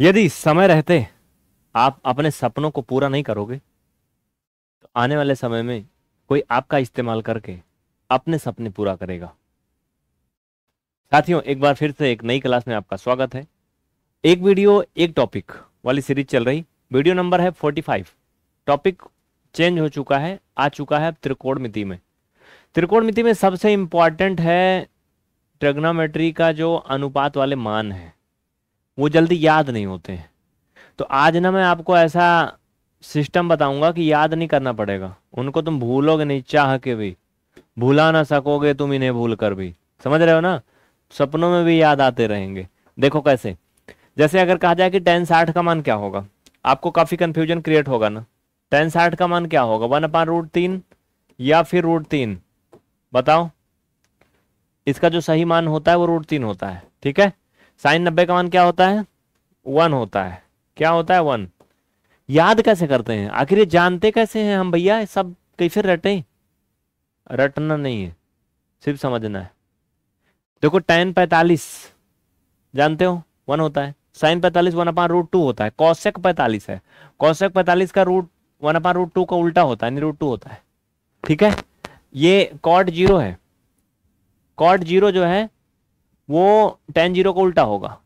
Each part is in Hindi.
यदि समय रहते आप अपने सपनों को पूरा नहीं करोगे तो आने वाले समय में कोई आपका इस्तेमाल करके अपने सपने पूरा करेगा साथियों एक बार फिर से एक नई क्लास में आपका स्वागत है एक वीडियो एक टॉपिक वाली सीरीज चल रही वीडियो नंबर है 45 टॉपिक चेंज हो चुका है आ चुका है अब त्रिकोणमिति में त्रिकोणमिति में सबसे इंपॉर्टेंट है ट्रेग्नोमेट्री का जो अनुपात वाले मान है वो जल्दी याद नहीं होते हैं तो आज ना मैं आपको ऐसा सिस्टम बताऊंगा कि याद नहीं करना पड़ेगा उनको तुम भूलोगे नहीं चाह के भी भूला ना सकोगे तुम इन्हें भूल कर भी समझ रहे हो ना सपनों में भी याद आते रहेंगे देखो कैसे जैसे अगर कहा जाए कि टेन साठ का मान क्या होगा आपको काफ़ी कंफ्यूजन क्रिएट होगा ना टेन साठ का मान क्या होगा वन अपान रूट तीन या फिर रूट तीन बताओ इसका जो सही मान होता है वो रूट तीन होता है ठीक है साइन नब्बे का मान क्या होता है वन होता है क्या होता है वन याद कैसे करते हैं आखिर ये जानते कैसे हैं हम भैया सब कहीं फिर रटे रटना नहीं है सिर्फ समझना है देखो टेन पैतालीस जानते हो वन होता है साइन पैतालीस वन अपान रूट टू होता है कौशक पैतालीस है कौशक पैतालीस का root one upon root two का उल्टा होता है रूट टू होता है ठीक है ये कॉट जीरो है कॉट जीरो जो है वो टेन जीरो को उल्टा होगा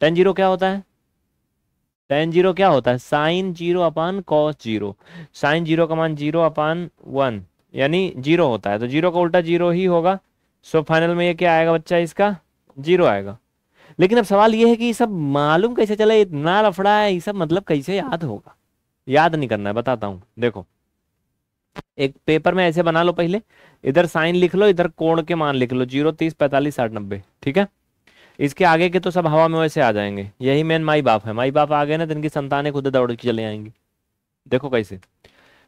टेन जीरो क्या होता है टेन जीरो क्या होता है sine zero upon cos zero sine zero का मान जीरो अपान वन यानी जीरो होता है तो जीरो का उल्टा जीरो ही होगा सो फाइनल में ये क्या आएगा बच्चा इसका जीरो आएगा लेकिन अब सवाल ये है कि ये सब मालूम कैसे चला इतना लफड़ा है ये सब मतलब कैसे याद होगा याद नहीं करना है बताता हूँ देखो एक पेपर में ऐसे बना लो पहले इधर साइन लिख लो इधर कोण के मान लिख लो जीरो तीस पैंतालीस साठ नब्बे ठीक है इसके आगे के तो सब हवा में वैसे आ जाएंगे यही मेन माई बाप है माई बाप आ गए ना तो इनकी संतानें खुद दौड़ के चले आएंगी देखो कैसे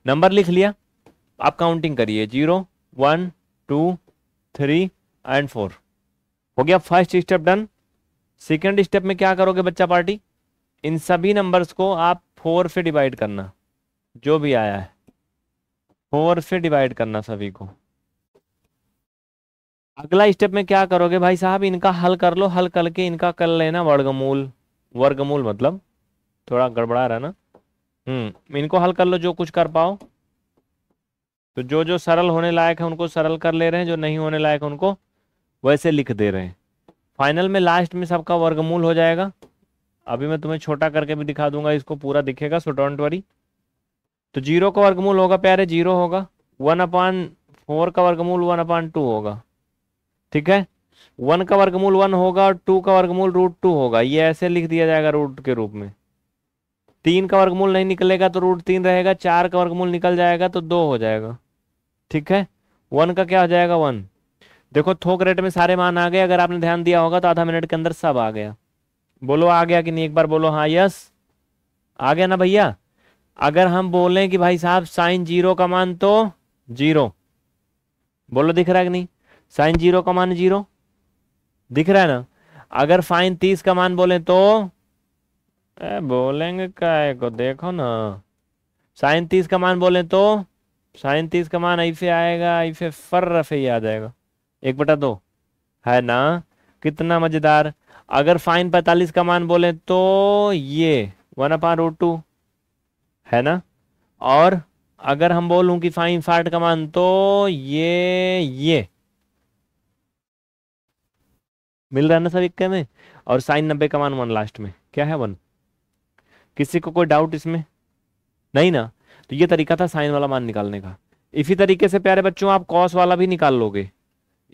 नंबर लिख लिया आप काउंटिंग करिए zero one two three and four हो गया first step done second step में क्या करोगे बच्चा पार्टी इन सभी नंबर्स को आप फोर से डिवाइड करना जो भी आया है फोर से डिवाइड करना सभी को अगला स्टेप में क्या करोगे भाई साहब इनका हल कर लो हल करके इनका कर लेना वर्गमूल वर्गमूल मतलब थोड़ा गड़बड़ा रहा ना हम्म इनको हल कर लो जो कुछ कर पाओ तो जो जो सरल होने लायक है उनको सरल कर ले रहे हैं जो नहीं होने लायक है उनको वैसे लिख दे रहे हैं फाइनल में लास्ट में सबका वर्गमूल हो जाएगा अभी मैं तुम्हें छोटा करके भी दिखा दूंगा इसको पूरा दिखेगा सो डोंट वरी तो जीरो का वर्गमूल होगा प्यारे जीरो होगा वन अपान फोर का वर्गमूल वन अपान टू होगा ठीक है वन का वर्गमूल वन होगा और टू का वर्गमूल रूट टू होगा ये ऐसे लिख दिया जाएगा रूट के रूप में तीन का वर्गमूल नहीं निकलेगा तो रूट तीन रहेगा चार का वर्गमूल निकल जाएगा तो दो हो जाएगा ठीक है वन का क्या हो जाएगा वन देखो थोक रेट में सारे मान आ गए अगर आपने ध्यान दिया होगा तो आधा मिनट के अंदर सब आ गया बोलो आ गया कि नहीं एक बार बोलो हाँ यस आ गया ना भैया अगर हम बोलें कि भाई साहब साइन जीरो का मान तो जीरो बोलो दिख रहा है कि नहीं साइन जीरो का मान जीरो दिख रहा है ना अगर फाइन तीस का मान बोले तो ए, बोलेंगे क्या को देखो ना साइन तीस का मान बोले तो साइन तीस का मान ऐसे आएगा ऐसे फर रफे ही आ जाएगा एक बटा दो है ना कितना मजेदार अगर फाइन पैतालीस का मान बोले तो ये वन अपान रूट टू है ना और अगर हम बोलूं कि फाइन फार्ट का मान तो ये ये मिल रहा है ना सब इक्के में और साइन नब्बे का मान वन लास्ट में क्या है वन किसी को कोई डाउट इसमें नहीं ना तो ये तरीका था साइन वाला मान निकालने का इसी तरीके से प्यारे बच्चों आप कॉस वाला भी निकाल लोगे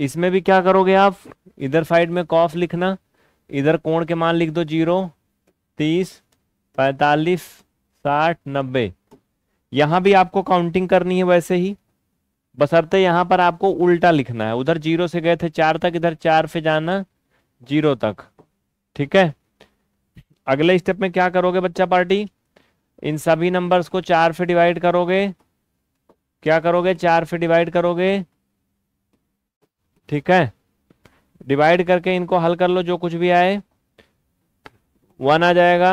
इसमें भी क्या करोगे आप इधर साइड में कॉफ लिखना इधर कोण के मान लिख दो जीरो तीस पैतालीस साठ नब्बे यहां भी आपको काउंटिंग करनी है वैसे ही बसरते यहां पर आपको उल्टा लिखना है उधर जीरो से गए थे चार तक इधर चार से जाना जीरो तक ठीक है अगले स्टेप में क्या करोगे बच्चा पार्टी इन सभी नंबर्स को चार से डिवाइड करोगे क्या करोगे चार से डिवाइड करोगे ठीक है डिवाइड करके इनको हल कर लो जो कुछ भी आए वन आ जाएगा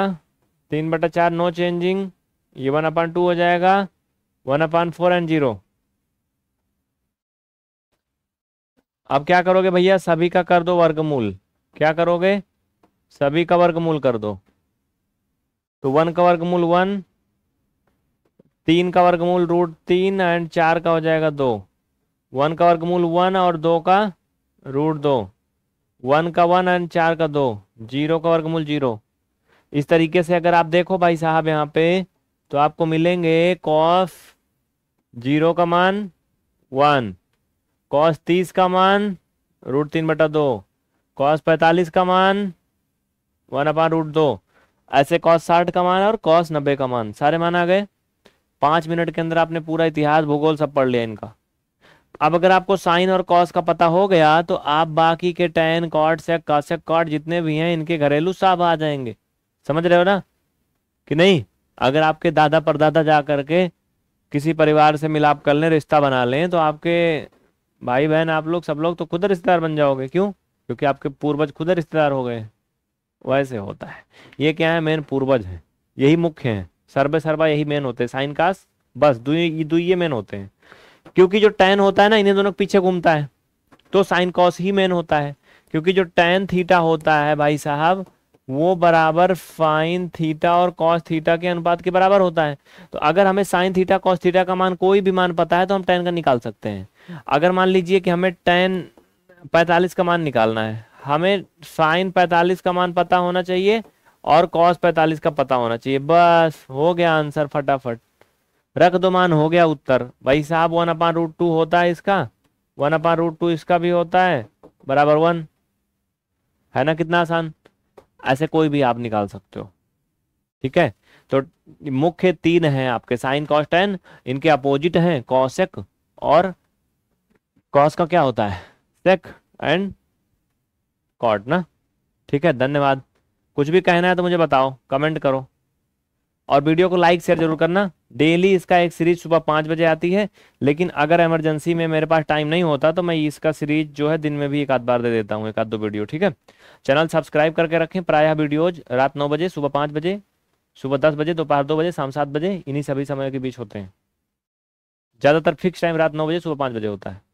तीन बटा चार नो चेंजिंग ये वन अपान टू हो जाएगा one upon four and zero अब क्या करोगे भैया सभी का कर दो वर्गमूल क्या करोगे सभी का वर्गमूल कर दो तो वन का वर्गमूल वन तीन का वर्गमूल रूट तीन एंड चार का हो जाएगा दो वन का वर्गमूल वन और दो का रूट दो वन का वन एंड चार का दो जीरो का वर्गमूल जीरो इस तरीके से अगर आप देखो भाई साहब यहाँ पे तो आपको मिलेंगे कॉस जीरो का मान वन कॉस तीस का मान रूट तीन बटा दो कॉस पैंतालीस का मान वन अपान रूट दो ऐसे कॉस साठ का मान और कॉस नब्बे का मान सारे मान आ गए पाँच मिनट के अंदर आपने पूरा इतिहास भूगोल सब पढ़ लिया इनका अब अगर आपको साइन और कॉस का पता हो गया तो आप बाकी के टेन कॉट से कॉट जितने भी हैं इनके घरेलू साहब आ जाएंगे समझ रहे हो ना कि नहीं अगर आपके दादा परदादा जा करके किसी परिवार से मिलाप कर लें रिश्ता बना लें तो आपके भाई बहन आप लोग सब लोग तो खुद रिश्तेदार बन जाओगे क्यों क्योंकि आपके पूर्वज खुद रिश्तेदार हो गए वैसे होता है ये क्या है मेन पूर्वज है यही मुख्य है सर्वे सर्वा यही मेन होते हैं साइन कास बस दुई ये मेन होते हैं क्योंकि जो टैन होता है ना इन्हें दोनों पीछे घूमता है तो साइन कॉस ही मेन होता है क्योंकि जो टैन थीटा होता है भाई साहब वो बराबर साइन थीटा और कॉस थीटा के अनुपात के बराबर होता है तो अगर हमें साइन थीटा कॉस थीटा का मान कोई भी मान पता है तो हम टेन का निकाल सकते हैं अगर मान लीजिए कि हमें टेन पैंतालीस का मान निकालना है हमें साइन पैंतालीस का मान पता होना चाहिए और कॉस पैंतालीस का पता होना चाहिए बस हो गया आंसर फटाफट रख दो मान हो गया उत्तर भाई साहब वन अपान रूट टू होता है इसका वन अपान रूट टू इसका भी होता है बराबर वन है ना कितना आसान ऐसे कोई भी आप निकाल सकते हो ठीक है तो मुख्य तीन हैं आपके साइन कॉस टेन इनके अपोजिट हैं कॉसेक और कॉस का क्या होता है सेक एंड कॉट ना ठीक है धन्यवाद कुछ भी कहना है तो मुझे बताओ कमेंट करो और वीडियो को लाइक शेयर जरूर करना डेली इसका एक सीरीज सुबह पाँच बजे आती है लेकिन अगर इमरजेंसी में मेरे पास टाइम नहीं होता तो मैं इसका सीरीज जो है दिन में भी एक आध बार दे देता हूँ एक आध दो वीडियो ठीक है चैनल सब्सक्राइब करके रखें प्रायः वीडियोज रात नौ बजे सुबह पाँच बजे सुबह दस बजे दोपहर दो बजे शाम सात बजे इन्हीं सभी समय के बीच होते हैं ज़्यादातर फिक्स टाइम रात नौ बजे सुबह पाँच बजे होता है